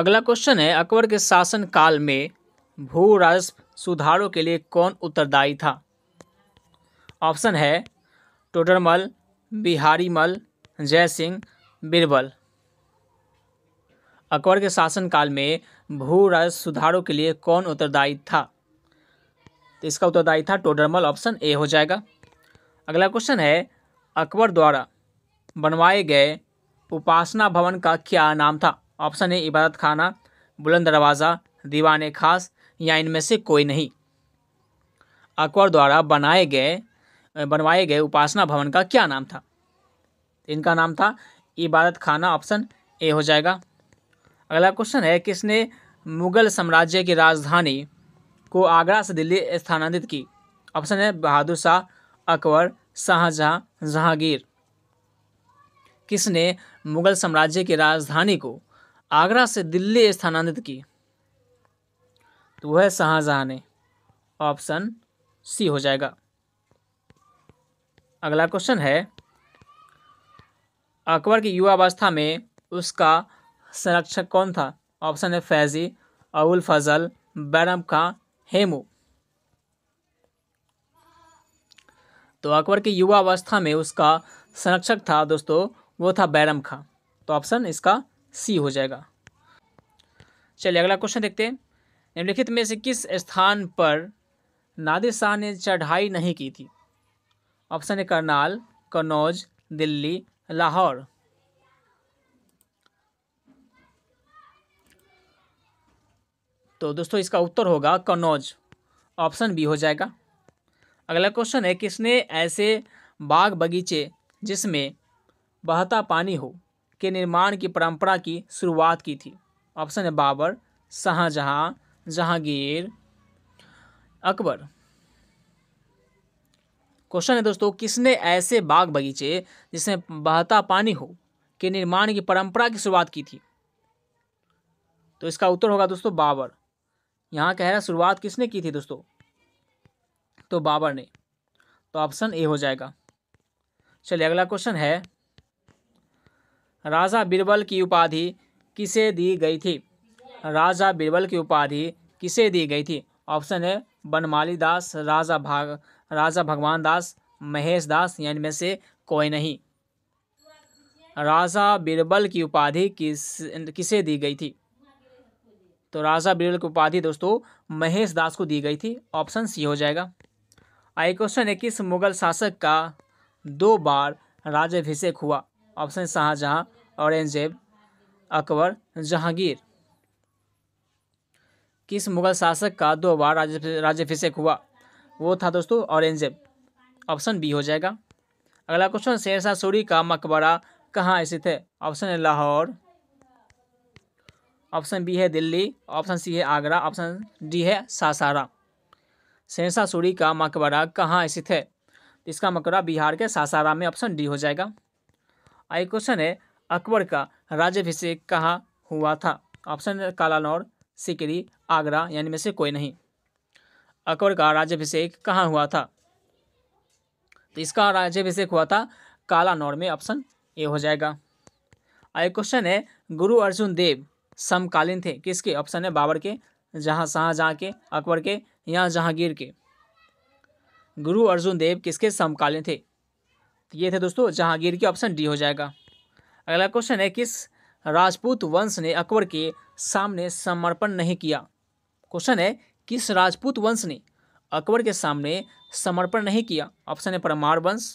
अगला क्वेश्चन है अकबर के शासन काल में भू राजस्व सुधारों के लिए कौन उत्तरदायी था ऑप्शन है टोडरमल बिहारी मल जय सिंह बीरबल अकबर के शासनकाल में भू राजस्व सुधारों के लिए कौन उत्तरदायी था तो इसका उत्तरदायी था टोडरमल ऑप्शन ए हो जाएगा अगला क्वेश्चन है अकबर द्वारा बनवाए गए उपासना भवन का क्या नाम था ऑप्शन ए इबादत खाना बुलंद दरवाज़ा दीवान खास या इनमें से कोई नहीं अकबर द्वारा बनाए गए बनवाए गए उपासना भवन का क्या नाम था इनका नाम था इबादत खाना ऑप्शन ए हो जाएगा अगला क्वेश्चन है किसने मुगल साम्राज्य की राजधानी को आगरा से दिल्ली स्थानांतरित की ऑप्शन है बहादुर शाह अकबर शाहजहाँ जहांगीर किसने मुगल साम्राज्य की राजधानी को आगरा से दिल्ली स्थानांतरित की तो वह शाहजहाँ ने ऑप्शन सी हो जाएगा अगला क्वेश्चन है अकबर की युवावस्था में उसका संरक्षक कौन था ऑप्शन है फैजी अबुल फजल बैरम खां हेमू तो अकबर की युवावस्था में उसका संरक्षक था दोस्तों वो था बैरम खां तो ऑप्शन इसका सी हो जाएगा चलिए अगला क्वेश्चन देखते हैं निम्नलिखित में से किस स्थान पर नादिर शाह ने चढ़ाई नहीं की थी ऑप्शन है करनाल कन्नौज दिल्ली लाहौर तो दोस्तों इसका उत्तर होगा कन्नौज ऑप्शन बी हो जाएगा अगला क्वेश्चन है किसने ऐसे बाग बगीचे जिसमें बहता पानी हो के निर्माण की परंपरा की शुरुआत की थी ऑप्शन है बाबर शाहजहाँ जहांगीर अकबर क्वेश्चन है दोस्तों किसने ऐसे बाग बगीचे जिसमें बहता पानी हो के निर्माण की परंपरा की शुरुआत की थी तो इसका उत्तर होगा दोस्तों बाबर यहां कह रहा है शुरुआत किसने की थी दोस्तों तो बाबर ने तो ऑप्शन ए हो जाएगा चलिए अगला क्वेश्चन है राजा बिरबल की उपाधि किसे दी गई थी राजा बीरबल की उपाधि किसे दी गई थी ऑप्शन है बनमाली दास राजा भाग राजा भगवान दास महेश दास यानी में से कोई नहीं राजा बीरबल की उपाधि किस किसे दी गई थी तो राजा बीरबल की उपाधि दोस्तों महेश दास को दी गई थी ऑप्शन सी हो जाएगा आई क्वेश्चन है किस मुगल शासक का दो बार राजाभिषेक हुआ ऑप्शन शाहजहाँ औरंगजेब अकबर जहांगीर किस मुगल शासक का दो बार राज्यभिषेक हुआ वो था दोस्तों औरंगजेब ऑप्शन बी हो जाएगा अगला क्वेश्चन शेरशाह सूरी का मकबरा कहाँ स्थित है ऑप्शन है लाहौर ऑप्शन बी है दिल्ली ऑप्शन सी है आगरा ऑप्शन डी है सासारा शेरशाह सूरी का मकबरा कहाँ स्थित है इसका मकबरा बिहार के सासारा में ऑप्शन डी हो जाएगा आई क्वेश्चन है अकबर का राज्यभिषेक कहाँ हुआ था ऑप्शन कालानौर सिकरी आगरा यानी में से कोई नहीं अकबर का राज्यभिषेक कहाँ हुआ था तो इसका राज्यभिषेक हुआ था कालानौर में ऑप्शन ए हो जाएगा आगे क्वेश्चन है गुरु अर्जुन देव समकालीन थे किसके ऑप्शन है बाबर के जहाँ शाहजहाँ के अकबर के या जहांगीर के गुरु अर्जुन देव किसके समकालीन थे तो ये थे दोस्तों जहांगीर के ऑप्शन डी हो जाएगा अगला क्वेश्चन है किस राजपूत वंश ने अकबर के सामने समर्पण नहीं किया क्वेश्चन है किस राजपूत वंश ने अकबर के सामने समर्पण नहीं किया ऑप्शन है परमार वंश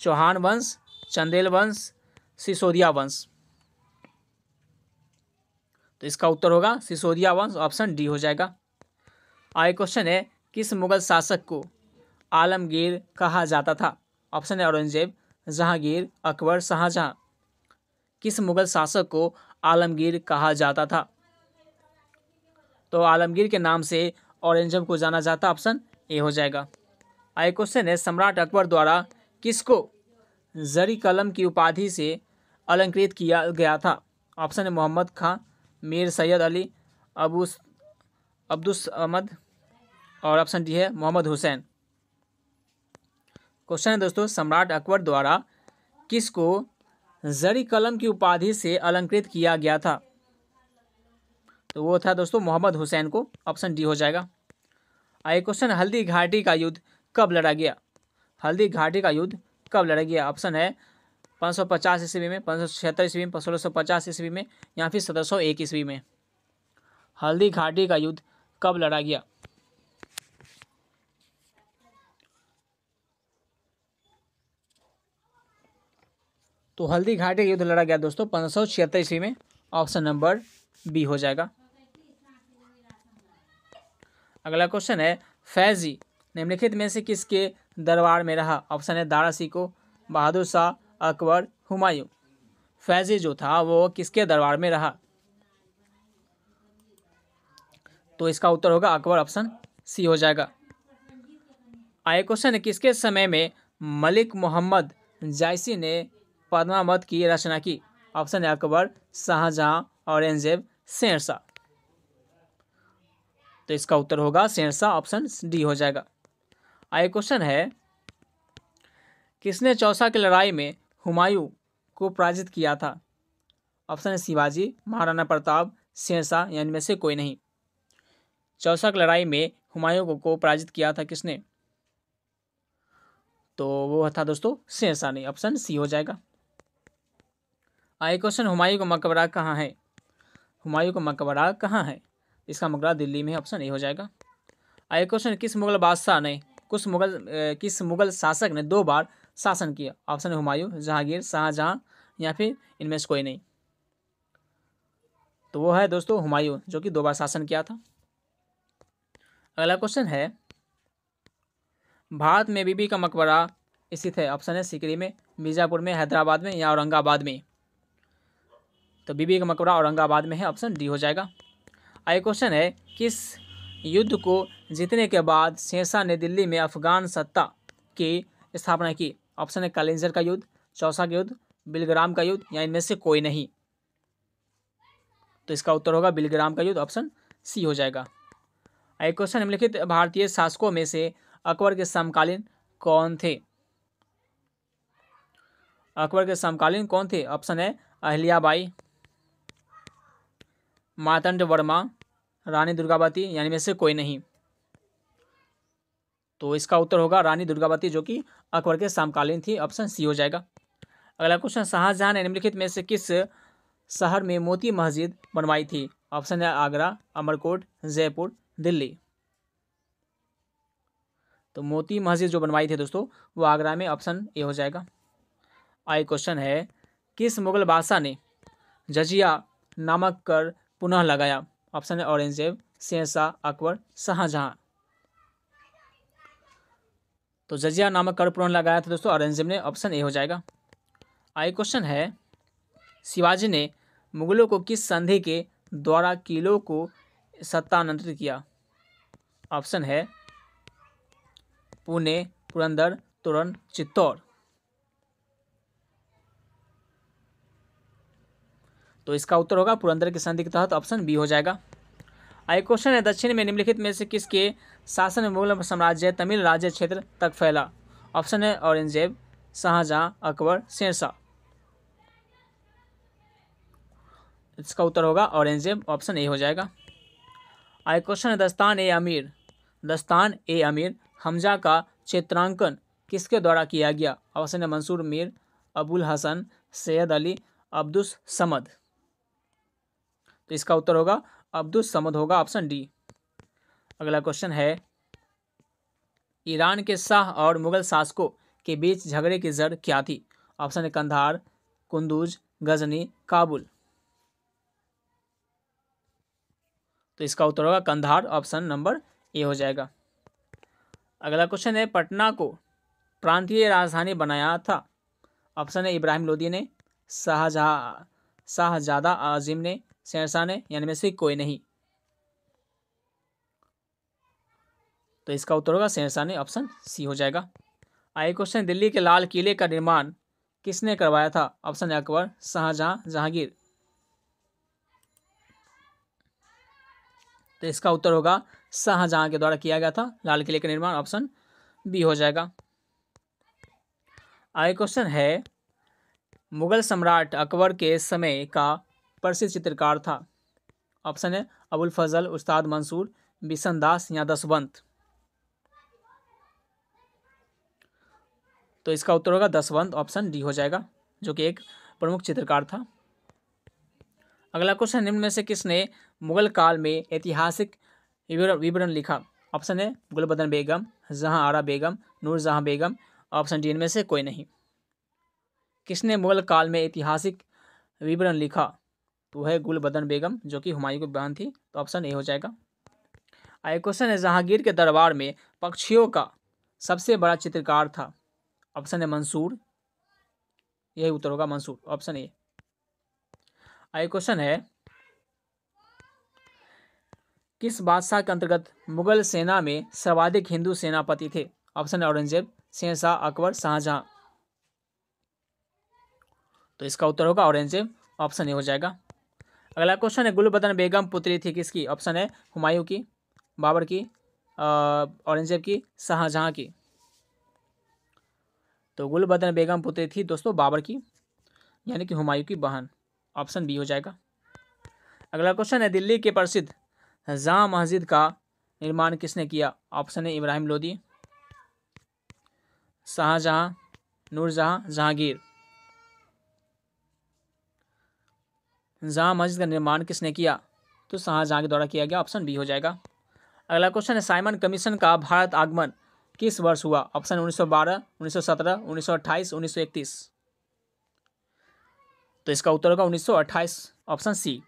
चौहान वंश चंदेल वंश सिसोदिया वंश तो इसका उत्तर होगा सिसोदिया वंश ऑप्शन डी हो जाएगा आए क्वेश्चन है किस मुगल शासक को आलमगीर कहा जाता था ऑप्शन है औरंगजेब जहांगीर अकबर शाहजहाँ किस मुगल शासक को आलमगीर कहा जाता था तो आलमगीर के नाम से औरंगजेब को जाना जाता ऑप्शन ए हो जाएगा आई क्वेश्चन है सम्राट अकबर द्वारा किसको जरी कलम की उपाधि से अलंकृत किया गया था ऑप्शन है मोहम्मद खां मीर सैयद अली अबू अब्दुल अहमद और ऑप्शन डी है मोहम्मद हुसैन क्वेश्चन है दोस्तों सम्राट अकबर द्वारा किसको जरी कलम की उपाधि से अलंकृत किया गया था तो वो था दोस्तों मोहम्मद हुसैन को ऑप्शन डी हो जाएगा आइए क्वेश्चन हल्दी घाटी का युद्ध कब लड़ा गया हल्दी घाटी का युद्ध कब लड़ा गया ऑप्शन है पाँच सौ पचास ईस्वी में पाँच सौ छिहत्तर ईस्वी में सोलह सौ पचास ईस्वी में या फिर सत्रह सौ एक ईस्वी में हल्दी घाटी का युद्ध कब लड़ा गया तो हल्दी घाटी युद्ध लड़ा गया दोस्तों पंद्रह सौ ईस्वी में ऑप्शन नंबर बी हो जाएगा अगला क्वेश्चन है फैजी निम्नलिखित में से किसके दरबार में रहा ऑप्शन है दारा को बहादुर शाह अकबर हुमायूं फैजी जो था वो किसके दरबार में रहा तो इसका उत्तर होगा अकबर ऑप्शन सी हो जाएगा आए क्वेश्चन है किसके समय में मलिक मोहम्मद जायसी ने मत की रचना की ऑप्शन है अकबर शाहजहां औरंगजेब शेरशाह तो इसका उत्तर होगा शेरशाह ऑप्शन डी हो जाएगा आगे क्वेश्चन है किसने चौसा की लड़ाई में हुमायूं को पराजित किया था ऑप्शन है शिवाजी महाराणा प्रताप शेरशाह यानी में से कोई नहीं चौसा की लड़ाई में हुमायूं को, को पराजित किया था किसने तो वो था दोस्तों शेरशाह नहीं ऑप्शन सी हो जाएगा आए हाँ, क्वेश्चन हुमायूं का मकबरा कहाँ है हुमायूं का मकबरा कहाँ है इसका मकबरा दिल्ली में ऑप्शन ए हो जाएगा आए क्वेश्चन किस मुगल बादशाह ने कुछ मुगल किस मुगल शासक ने दो बार शासन किया ऑप्शन है हुमायूं जहांगीर शाहजहाँ या फिर इनमें से कोई नहीं तो वो है दोस्तों हुमायूं जो कि दो बार शासन किया था अगला क्वेश्चन है भारत में बीबी का मकबरा स्थित है ऑप्शन है सिकरी में बीजापुर में हैदराबाद में या औरंगाबाद में तो बीबी का मकबरा औरंगाबाद में है ऑप्शन डी हो जाएगा आई क्वेश्चन है किस युद्ध को जीतने के बाद शेषा ने दिल्ली में अफगान सत्ता की स्थापना की ऑप्शन है कालिंजर का युद्ध चौसा का युद्ध बिलग्राम का युद्ध या इनमें से कोई नहीं तो इसका उत्तर होगा बिलग्राम का युद्ध ऑप्शन सी हो जाएगा आई क्वेश्चन निम्नलिखित भारतीय शासकों में से अकबर के समकालीन कौन थे अकबर के समकालीन कौन थे ऑप्शन है अहिल्याबाई मातंड वर्मा रानी दुर्गावती यानी में से कोई नहीं तो इसका उत्तर होगा रानी दुर्गावती जो कि अकबर के समकालीन थी ऑप्शन सी हो जाएगा अगला क्वेश्चन शाहजहां ने निम्नलिखित में से किस शहर में मोती मस्जिद बनवाई थी ऑप्शन है आगरा अमरकोट जयपुर दिल्ली तो मोती मस्जिद जो बनवाई थी दोस्तों वो आगरा में ऑप्शन ए हो जाएगा आई क्वेश्चन है किस मुगल बादशाह ने जजिया नामक कर पुनः लगाया ऑप्शन है औरंगजेब शेरशाह अकबर शाहजहां तो जजिया नामक कर पुनः लगाया था दोस्तों औरंगजेब ने ऑप्शन ए हो जाएगा आई क्वेश्चन है शिवाजी ने मुगलों को किस संधि के द्वारा किलों को सत्तानंत्रित किया ऑप्शन है पुणे पुरंदर तुरंत चित्तौड़ तो इसका उत्तर होगा पुरंदर की संधि के तहत ऑप्शन बी हो जाएगा आई क्वेश्चन है दक्षिण में निम्नलिखित में से किसके शासन में मुगल साम्राज्य तमिल राज्य क्षेत्र तक फैला ऑप्शन है औरंगजेब शाहजहाँ अकबर शेरशाह इसका उत्तर होगा औरंगजेब ऑप्शन ए हो जाएगा आई क्वेश्चन है दस्तान ए अमीर दस्तान ए अमीर हमजा का चित्रांकन किसके द्वारा किया गया ऑप्शन है मंसूर मीर अबुल हसन सैयद अली अब्दुस समद तो इसका उत्तर होगा अब्दुल समद होगा ऑप्शन डी अगला क्वेश्चन है ईरान के शाह और मुगल शासकों के बीच झगड़े की जड़ क्या थी ऑप्शन है कंधार कुंदूज गजनी काबुल तो इसका उत्तर होगा कंधार ऑप्शन नंबर ए हो जाएगा अगला क्वेश्चन है पटना को प्रांतीय राजधानी बनाया था ऑप्शन है इब्राहिम लोदी ने शाहजहा शाहजादा आजिम ने शहरशाह ने यानी से कोई नहीं तो इसका उत्तर होगा शहरशाह ने ऑप्शन सी हो जाएगा आई क्वेश्चन दिल्ली के लाल किले का निर्माण किसने करवाया था ऑप्शन अकबर शाहजहां जहांगीर तो इसका उत्तर होगा शाहजहां के द्वारा किया गया था लाल किले का निर्माण ऑप्शन बी हो जाएगा आगे क्वेश्चन है मुगल सम्राट अकबर के समय का प्रसिद्ध चित्रकार था ऑप्शन है अबुल फजल उस्ताद मंसूर बिशन दास या दसवंत तो इसका उत्तर होगा दसवंत ऑप्शन डी हो जाएगा जो कि एक प्रमुख चित्रकार था अगला क्वेश्चन निम्न में से किसने मुगल काल में ऐतिहासिक विवरण लिखा ऑप्शन है गुलबदन बेगम जहां आरा बेगम नूर जहां बेगम ऑप्शन डी इनमें से कोई नहीं किसने मुगल काल में ऐतिहासिक विवरण लिखा तो है गुल बदन बेगम जो कि हुमायूं की बहन थी तो ऑप्शन ए हो जाएगा आई क्वेश्चन है जहांगीर के दरबार में पक्षियों का सबसे बड़ा चित्रकार था ऑप्शन है मंसूर यही उत्तर होगा मंसूर ऑप्शन ए आई क्वेश्चन है किस बादशाह के अंतर्गत मुगल सेना में सर्वाधिक हिंदू सेनापति थे ऑप्शन है औरंगजेब शेरशाह अकबर शाहजहां तो इसका उत्तर होगा औरंगजेब ऑप्शन ए हो जाएगा अगला क्वेश्चन है गुल बदन बेगम पुत्री थी किसकी ऑप्शन है हुमायूं की बाबर की औरंगजेब की शाहजहाँ की तो गुल बदन बेगम पुत्री थी दोस्तों बाबर की यानी कि हुमायूं की बहन ऑप्शन बी हो जाएगा अगला क्वेश्चन है दिल्ली के प्रसिद्ध जहाँ मस्जिद का निर्माण किसने किया ऑप्शन है इब्राहिम लोदी शाहजहाँ नूरजहाँ जहांगीर जहाँ मस्जिद का निर्माण किसने किया तो शाहजहाँ के द्वारा किया गया ऑप्शन बी हो जाएगा अगला क्वेश्चन है साइमन कमीशन का भारत आगमन किस वर्ष हुआ ऑप्शन 1912, 1917, 1928, 1931 तो इसका उत्तर होगा 1928 ऑप्शन सी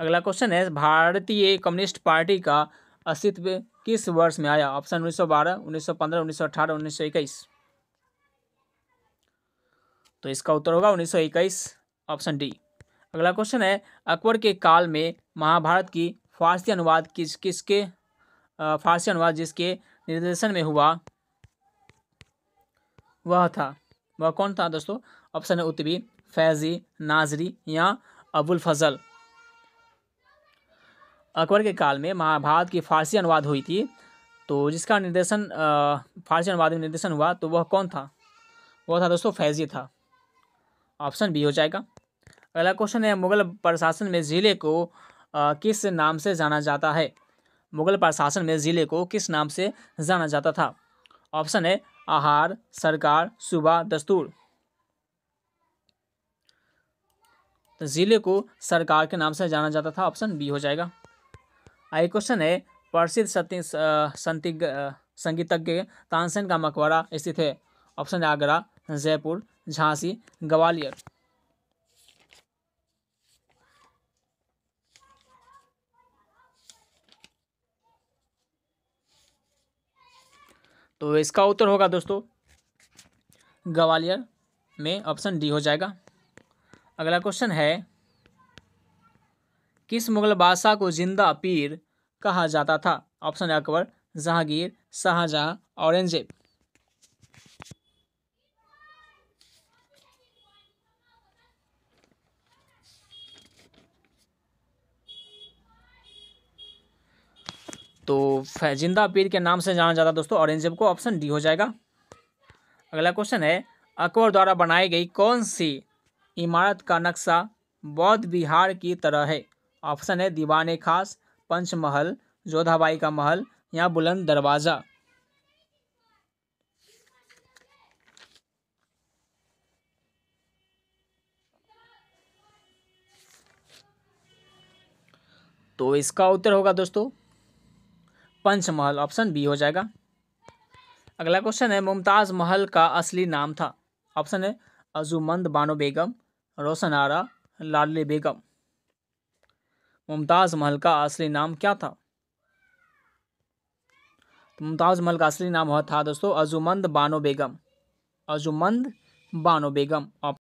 अगला क्वेश्चन है भारतीय कम्युनिस्ट पार्टी का अस्तित्व किस वर्ष में आया ऑप्शन 1912, 1915, 1918, 1921 तो इसका उत्तर होगा 1921 ऑप्शन डी अगला क्वेश्चन है अकबर के काल में महाभारत की फारसी अनुवाद किस किसके फारसी अनुवाद जिसके निर्देशन में हुआ वह था वह कौन था दोस्तों ऑप्शन है उत्तरी फैजी नाजरी या अबुल फजल अकबर के काल में महाभारत की फारसी अनुवाद हुई थी तो जिसका निर्देशन फारसी अनुवाद में निर्देशन हुआ तो वह कौन था वह था दोस्तों फैजी था ऑप्शन बी हो जाएगा पहला क्वेश्चन है मुगल प्रशासन में ज़िले को आ, किस नाम से जाना जाता है मुगल प्रशासन में ज़िले को किस नाम से जाना जाता था ऑप्शन है आहार सरकार सूबा दस्तूर तो ज़िले को सरकार के नाम से जाना जाता था ऑप्शन बी हो जाएगा आगे क्वेश्चन है प्रसिद्ध संतिग संगीतज्ञ तानसेन का मकबरा स्थित है ऑप्शन है आगरा जयपुर झांसी ग्वालियर तो इसका उत्तर होगा दोस्तों ग्वालियर में ऑप्शन डी हो जाएगा अगला क्वेश्चन है किस मुगल बादशाह को जिंदा पीर कहा जाता था ऑप्शन अकबर जहांगीर शाहजहाँ औरंगजेब तो फैजिंदा पीर के नाम से जाना जाता है दोस्तों और को ऑप्शन डी हो जाएगा अगला क्वेश्चन है अकबर द्वारा बनाई गई कौन सी इमारत का नक्शा बौद्ध विहार की तरह है ऑप्शन है दीवान खास पंचमहल जोधाबाई का महल या बुलंद दरवाज़ा तो इसका उत्तर होगा दोस्तों पंचमहल ऑप्शन बी हो जाएगा अगला क्वेश्चन है मुमताज़ महल का असली नाम था ऑप्शन है अजूमंद बानो बेगम रोशन आरा लाडली बेगम मुमताज़ महल का असली नाम क्या था तो मुमताज़ महल का असली नाम था दोस्तों अजूमंद बानो बेगम अजूमंद बानो बेगम